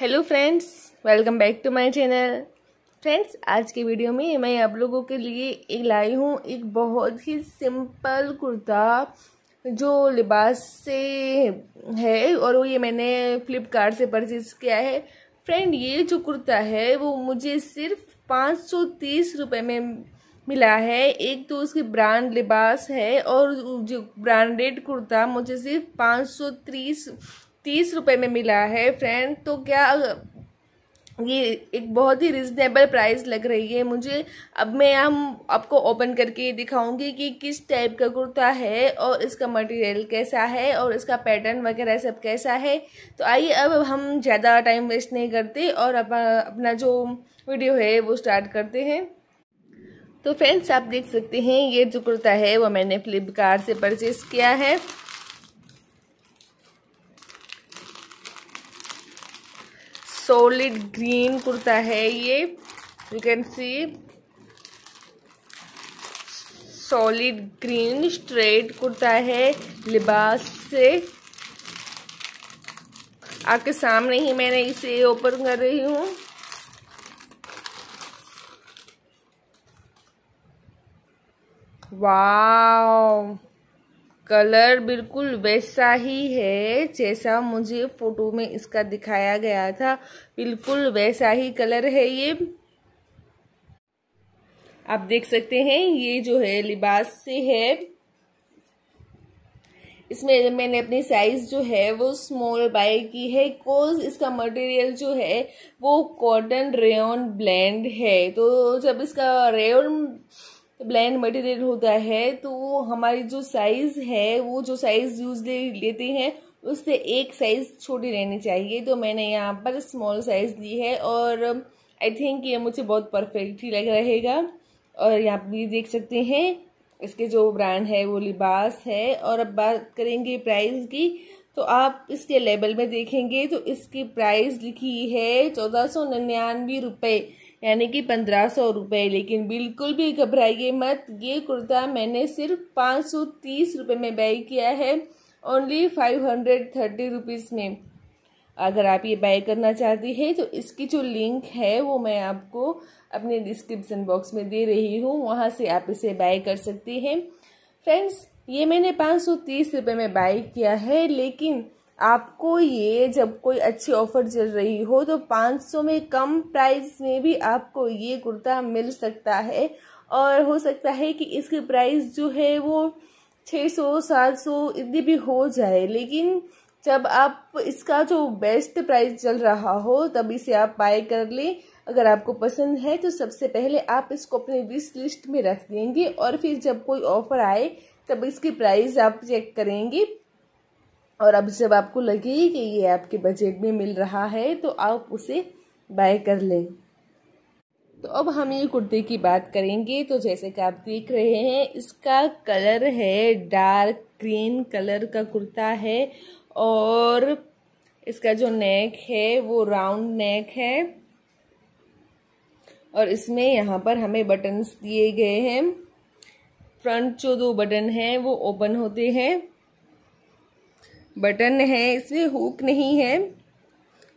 hello friends welcome back to my channel friends आज के video में मैं आप लोगों के लिए एक लाई हूँ एक बहुत ही सिंपल कुर्ता जो लिबास से है और वो ये मैंने फ्लिपकार्ट से परचेज़ किया है फ्रेंड ये जो कुर्ता है वो मुझे सिर्फ पाँच सौ तीस रुपये में मिला है एक तो उसकी ब्रांड लिबास है और जो ब्रांडेड कुर्ता मुझे सिर्फ पाँच सौ तीस तीस रुपये में मिला है फ्रेंड तो क्या ये एक बहुत ही रिजनेबल प्राइस लग रही है मुझे अब मैं हम आपको ओपन करके दिखाऊंगी कि किस टाइप का कुर्ता है और इसका मटेरियल कैसा है और इसका पैटर्न वगैरह सब कैसा है तो आइए अब हम ज़्यादा टाइम वेस्ट नहीं करते और अपना अपना जो वीडियो है वो स्टार्ट करते हैं तो फ्रेंड्स आप देख सकते हैं ये जो कुर्ता है वो मैंने फ्लिपकार्ट से परचेज़ किया है सॉलिड ग्रीन कुर्ता है ये you can see solid green straight kurta है लिबास से आपके सामने ही मैंने इसे ओपन कर रही हूं वाह कलर बिल्कुल वैसा ही है जैसा मुझे फ़ोटो में इसका दिखाया गया था बिल्कुल वैसा ही कलर है ये आप देख सकते हैं ये जो है लिबास से है इसमें मैंने अपनी साइज़ जो है वो स्मॉल बाय की है कोज इसका मटेरियल जो है वो कॉटन रेयन ब्लेंड है तो जब इसका रेयन ब्लैंड तो मटेरियल होता है तो हमारी जो साइज़ है वो जो साइज़ यूज ले लेते हैं उससे एक साइज़ छोटी रहनी चाहिए तो मैंने यहाँ पर स्मॉल साइज़ ली है और आई थिंक ये मुझे बहुत परफेक्ट ही लग रहेगा और यहाँ भी देख सकते हैं इसके जो ब्रांड है वो लिबास है और अब बात करेंगे प्राइस की तो आप इसके लेबल में देखेंगे तो इसकी प्राइस लिखी है चौदह सौ निन्यानवे रुपये यानी कि पंद्रह सौ रुपये लेकिन बिल्कुल भी घबराइए मत ये कुर्ता मैंने सिर्फ पाँच सौ तीस रुपये में बाई किया है only five hundred thirty rupees में अगर आप ये बाय करना चाहती है तो इसकी जो लिंक है वो मैं आपको अपने डिस्क्रिप्सन बॉक्स में दे रही हूँ वहाँ से आप इसे बाय कर सकती हैं फ्रेंड्स ये मैंने पाँच सौ तीस रुपये में बाय किया है लेकिन आपको ये जब कोई अच्छी ऑफर चल रही हो तो 500 में कम प्राइस में भी आपको ये कुर्ता मिल सकता है और हो सकता है कि इसकी प्राइस जो है वो 600 700 इतनी भी हो जाए लेकिन जब आप इसका जो बेस्ट प्राइस चल रहा हो तब इसे आप बाय कर लें अगर आपको पसंद है तो सबसे पहले आप इसको अपने विश लिस्ट में रख देंगे और फिर जब कोई ऑफर आए तब इसकी प्राइस आप चेक करेंगे और अब जब आपको लगे कि ये आपके बजट में मिल रहा है तो आप उसे बाय कर लें तो अब हम ये कुर्ते की बात करेंगे तो जैसे कि आप देख रहे हैं इसका कलर है डार्क ग्रीन कलर का कुर्ता है और इसका जो नेक है वो राउंड नेक है और इसमें यहाँ पर हमें बटन्स दिए गए हैं फ्रंट जो दो बटन हैं वो ओपन होते हैं बटन है इसमें हुक नहीं है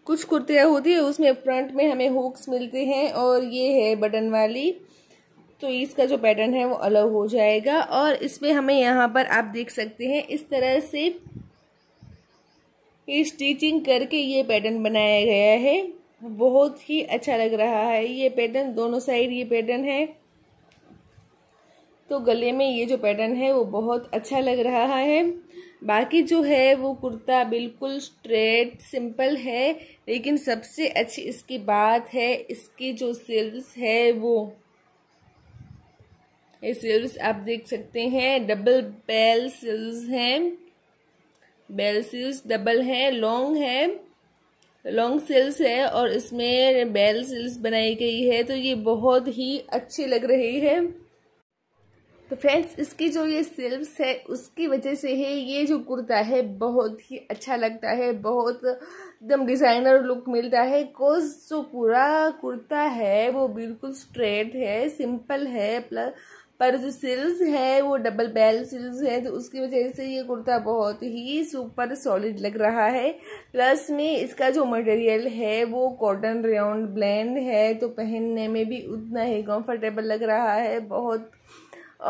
कुछ कुर्तियाँ होती है उसमें फ्रंट में हमें हुक्स मिलते हैं और ये है बटन वाली तो इसका जो पैटर्न है वो अलग हो जाएगा और इस पर हमें यहाँ पर आप देख सकते हैं इस तरह से स्टिचिंग करके ये पैटर्न बनाया गया है बहुत ही अच्छा लग रहा है ये पैटर्न दोनों साइड ये पैटर्न है तो गले में ये जो पैटर्न है वो बहुत अच्छा लग रहा है बाकी जो है वो कुर्ता बिल्कुल स्ट्रेट सिंपल है लेकिन सबसे अच्छी इसकी बात है इसकी जो सिल्वस है वो ये सिल्वस आप देख सकते हैं डबल बेल सिल्व्स हैं बेल सिल्व्स डबल है लॉन्ग है लॉन्ग सिल्स है और इसमें बेल सिल्स बनाई गई है तो ये बहुत ही अच्छी लग रही है तो फ्रेंड्स इसकी जो ये सिल्वस है उसकी वजह से है ये जो कुर्ता है बहुत ही अच्छा लगता है बहुत एकदम डिज़ाइनर लुक मिलता है कोज जो पूरा कुर्ता है वो बिल्कुल स्ट्रेट है सिंपल है प्लस पर जो सिल्स है वो डबल बेल सिल्स है तो उसकी वजह से ये कुर्ता बहुत ही सुपर सॉलिड लग रहा है प्लस में इसका जो मटेरियल है वो कॉटन रेउंड ब्लेंड है तो पहनने में भी उतना ही कंफर्टेबल लग रहा है बहुत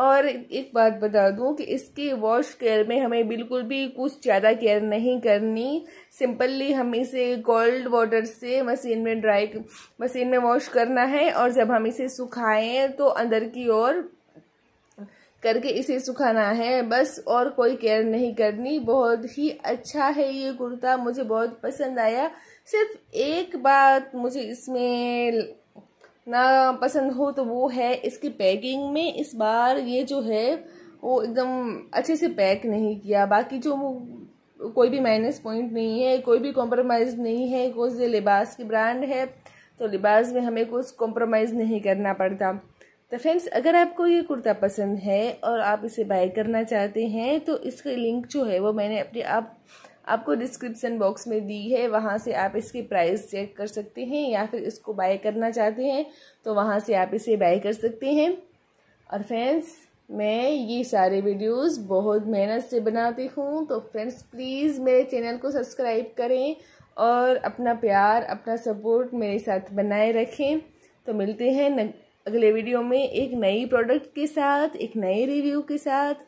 और एक बात बता दूं कि इसके वॉश केयर में हमें बिल्कुल भी कुछ ज़्यादा केयर नहीं करनी सिंपली हम इसे कोल्ड वाटर से मशीन में ड्राई मशीन में वॉश करना है और जब हम इसे सुखाएं तो अंदर की ओर करके इसे सुखाना है बस और कोई केयर नहीं करनी बहुत ही अच्छा है ये कुर्ता मुझे बहुत पसंद आया सिर्फ एक बात मुझे इसमें नापसंद हो तो वो है इसकी पैकिंग में इस बार ये जो है वो एकदम अच्छे से पैक नहीं किया बाकी जो कोई भी माइनस पॉइंट नहीं है कोई भी कॉम्प्रोमाइज़ नहीं है कुछ ये लिबास की ब्रांड है तो लिबास में हमें कुछ कॉम्प्रोमाइज़ नहीं करना पड़ता तो फ्रेंड्स अगर आपको ये कुर्ता पसंद है और आप इसे बाय करना चाहते हैं तो इसका लिंक जो है वो मैंने अपने आप आपको डिस्क्रिप्सन बॉक्स में दी है वहाँ से आप इसकी प्राइस चेक कर सकते हैं या फिर इसको बाय करना चाहते हैं तो वहाँ से आप इसे बाय कर सकते हैं और फ्रेंड्स मैं ये सारे वीडियोस बहुत मेहनत से बनाती हूँ तो फ्रेंड्स प्लीज़ मेरे चैनल को सब्सक्राइब करें और अपना प्यार अपना सपोर्ट मेरे साथ बनाए रखें तो मिलते हैं अगले वीडियो में एक नई प्रोडक्ट के साथ एक नए रिव्यू के साथ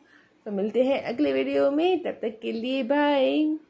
तो मिलते हैं अगले वीडियो में तब तक के लिए बाय